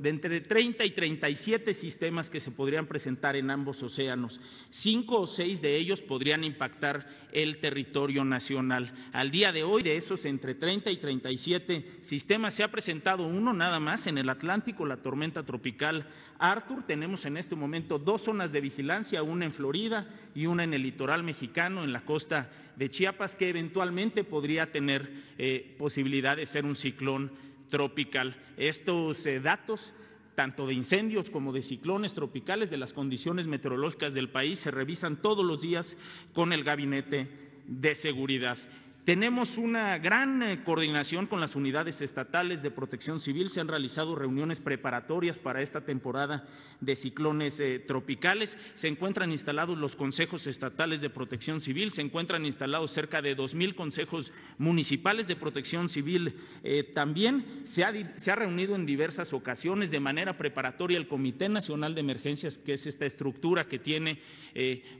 de entre 30 y 37 sistemas que se podrían presentar en ambos océanos. Cinco o seis de ellos podrían impactar el territorio nacional. Al día de hoy, de esos entre 30 y 37 sistemas, se ha presentado uno nada más en el Atlántico, la tormenta tropical Arthur. Tenemos en este momento dos zonas de vigilancia, una en Florida y una en el litoral mexicano, en la costa de Chiapas, que eventualmente podría tener eh, posibilidad de ser un ciclón tropical. Estos eh, datos tanto de incendios como de ciclones tropicales, de las condiciones meteorológicas del país, se revisan todos los días con el Gabinete de Seguridad. Tenemos una gran eh, coordinación con las unidades estatales de protección civil. Se han realizado reuniones preparatorias para esta temporada de ciclones eh, tropicales. Se encuentran instalados los consejos estatales de protección civil. Se encuentran instalados cerca de 2.000 consejos municipales de protección civil. Eh, también se ha, reunido en diversas ocasiones de manera preparatoria el Comité Nacional de Emergencias, que es esta estructura que tiene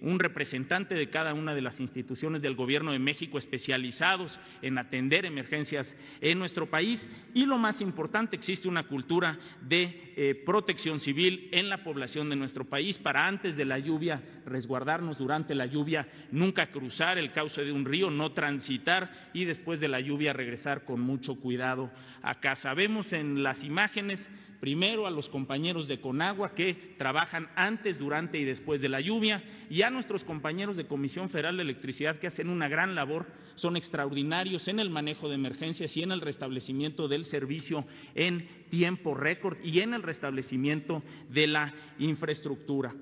un representante de cada una de las instituciones del Gobierno de México especializada en atender emergencias en nuestro país y lo más importante, existe una cultura de eh, protección civil en la población de nuestro país para antes de la lluvia resguardarnos durante la lluvia, nunca cruzar el cauce de un río, no transitar y después de la lluvia regresar con mucho cuidado a casa. Vemos en las imágenes primero a los compañeros de Conagua que trabajan antes, durante y después de la lluvia y a nuestros compañeros de Comisión Federal de Electricidad que hacen una gran labor, son extraordinarios en el manejo de emergencias y en el restablecimiento del servicio en tiempo récord y en el restablecimiento de la infraestructura.